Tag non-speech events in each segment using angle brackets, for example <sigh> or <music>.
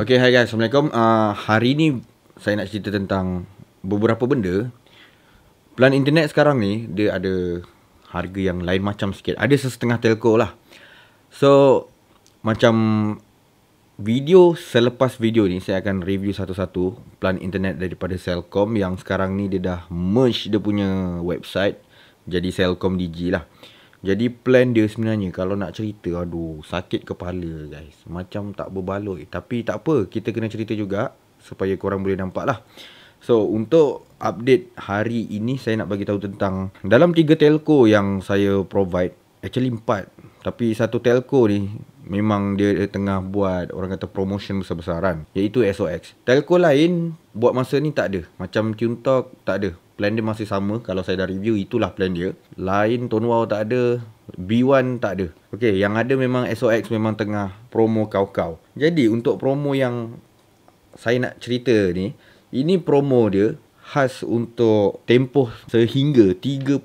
Okay, hi guys. Assalamualaikum. Uh, hari ni saya nak cerita tentang beberapa benda. Plan internet sekarang ni, dia ada harga yang lain macam sikit. Ada sesetengah telco lah. So, macam video selepas video ni, saya akan review satu-satu plan internet daripada Selcom yang sekarang ni dia dah merge dia punya website jadi Selcom Digi lah. Jadi plan dia sebenarnya kalau nak cerita aduh sakit kepala guys. Macam tak berbaloi. Tapi tak apa kita kena cerita juga supaya korang boleh nampak lah. So untuk update hari ini saya nak bagi tahu tentang dalam tiga telco yang saya provide. Actually empat. tapi satu telco ni memang dia tengah buat orang kata promotion besar-besaran iaitu SOX. Telco lain buat masa ni tak ada. Macam Tune tak ada. Plan dia masih sama Kalau saya dah review Itulah plan dia Lain Tone Wow tak ada B1 tak ada Okay yang ada memang SOX memang tengah Promo kau-kau Jadi untuk promo yang Saya nak cerita ni Ini promo dia khas untuk tempoh sehingga 31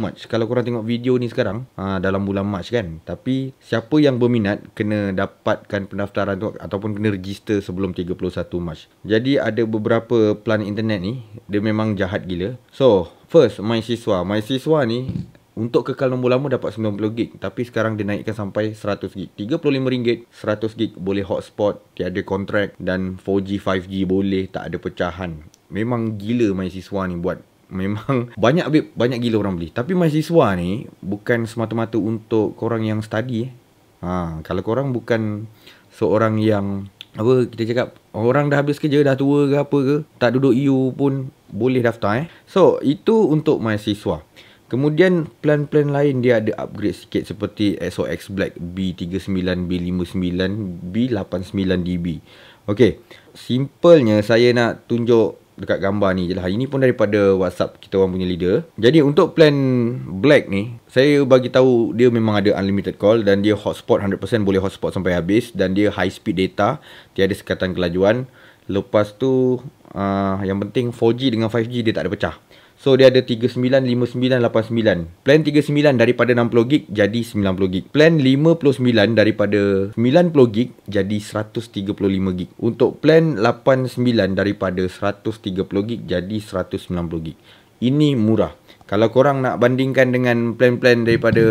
Mac. Kalau korang tengok video ni sekarang, ha, dalam bulan Mac kan. Tapi siapa yang berminat kena dapatkan pendaftaran tu ataupun kena register sebelum 31 Mac. Jadi ada beberapa plan internet ni, dia memang jahat gila. So, first, my siswa. My siswa ni untuk kekal nombor lama dapat 90 gig. tapi sekarang dia naikkan sampai 100GB. rm ringgit 100 gig boleh hotspot, tiada kontrak dan 4G, 5G boleh, tak ada pecahan. Memang gila mahasiswa ni buat Memang <laughs> banyak babe, banyak gila orang beli Tapi mahasiswa ni bukan semata-mata untuk korang yang study eh. ha, Kalau korang bukan seorang yang apa kita cakap Orang dah habis kerja, dah tua ke apa ke Tak duduk EU pun boleh daftar eh So itu untuk mahasiswa Kemudian plan-plan lain dia ada upgrade sikit seperti SOX Black B39, B59, B89DB. Okey, simpelnya saya nak tunjuk dekat gambar ni je lah. Ini pun daripada WhatsApp kita orang punya leader. Jadi untuk plan black ni, saya bagi tahu dia memang ada unlimited call dan dia hotspot 100% boleh hotspot sampai habis dan dia high speed data, tiada sekatan kelajuan. Lepas tu uh, yang penting 4G dengan 5G dia tak ada pecah. So dia ada 39, 59, 89. Plan 39 daripada 60GB jadi 90GB. Plan 59 daripada 90GB jadi 135GB. Untuk plan 89 daripada 130GB jadi 190GB. Ini murah. Kalau korang nak bandingkan dengan plan-plan daripada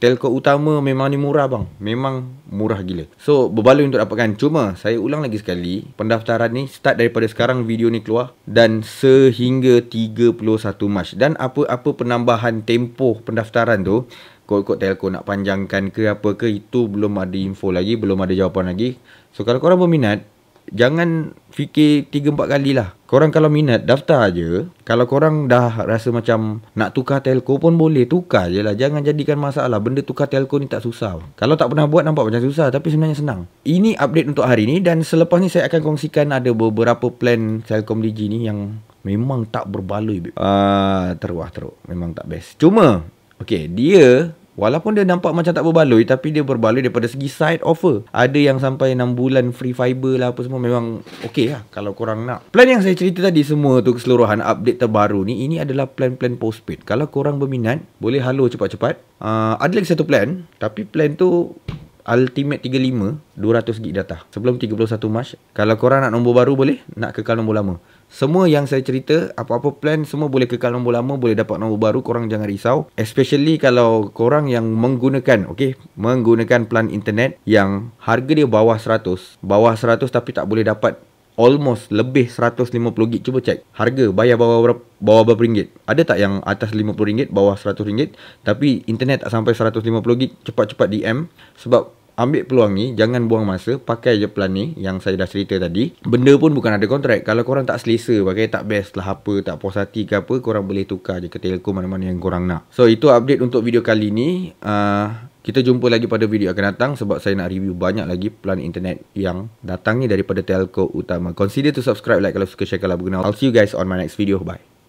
Telco utama memang ni murah bang. Memang murah gila. So, berbaloi untuk dapatkan. Cuma, saya ulang lagi sekali. Pendaftaran ni start daripada sekarang video ni keluar. Dan sehingga 31 Mac. Dan apa-apa penambahan tempoh pendaftaran tu. Kod-kod telco nak panjangkan ke apa ke. Itu belum ada info lagi. Belum ada jawapan lagi. So, kalau korang berminat. Jangan fikir tiga empat kali lah. Korang kalau minat daftar aje. Kalau korang dah rasa macam nak tukar telco pun boleh tukar je lah. Jangan jadikan masalah. Benda tukar telco ni tak susah. Kalau tak pernah buat nampak macam susah tapi sebenarnya senang. Ini update untuk hari ni dan selepas ni saya akan kongsikan ada beberapa plan Telkom Digi ni yang memang tak berbaloi. Ah uh, teruah teruk. Memang tak best. Cuma Okay, dia Walaupun dia nampak macam tak berbaloi Tapi dia berbaloi daripada segi side offer Ada yang sampai 6 bulan free fiber lah apa semua Memang okey lah kalau korang nak Plan yang saya cerita tadi semua tu keseluruhan update terbaru ni Ini adalah plan-plan postpaid Kalau korang berminat Boleh halo cepat-cepat uh, Ada lagi satu plan Tapi plan tu Ultimate 35 200 gig data Sebelum 31 Mac Kalau korang nak nombor baru boleh Nak kekal nombor lama semua yang saya cerita Apa-apa plan Semua boleh kekal nombor lama Boleh dapat nombor baru Korang jangan risau Especially kalau Korang yang menggunakan Okay Menggunakan plan internet Yang harga dia bawah 100 Bawah 100 tapi tak boleh dapat Almost lebih 150 gig Cuba cek Harga bayar bawah berapa Bawah berapa ringgit Ada tak yang atas RM50 Bawah RM100 Tapi internet tak sampai RM150 Cepat-cepat DM Sebab Ambil peluang ni Jangan buang masa Pakai je plan ni Yang saya dah cerita tadi Benda pun bukan ada kontrak Kalau korang tak selesa Pakai tak best lah apa Tak puas hati ke apa Korang boleh tukar je ke telco Mana-mana yang korang nak So itu update untuk video kali ni uh, kita jumpa lagi pada video akan datang sebab saya nak review banyak lagi plan internet yang datang ni daripada telco utama. Consider to subscribe, like kalau suka, share kalau berguna. I'll see you guys on my next video. Bye.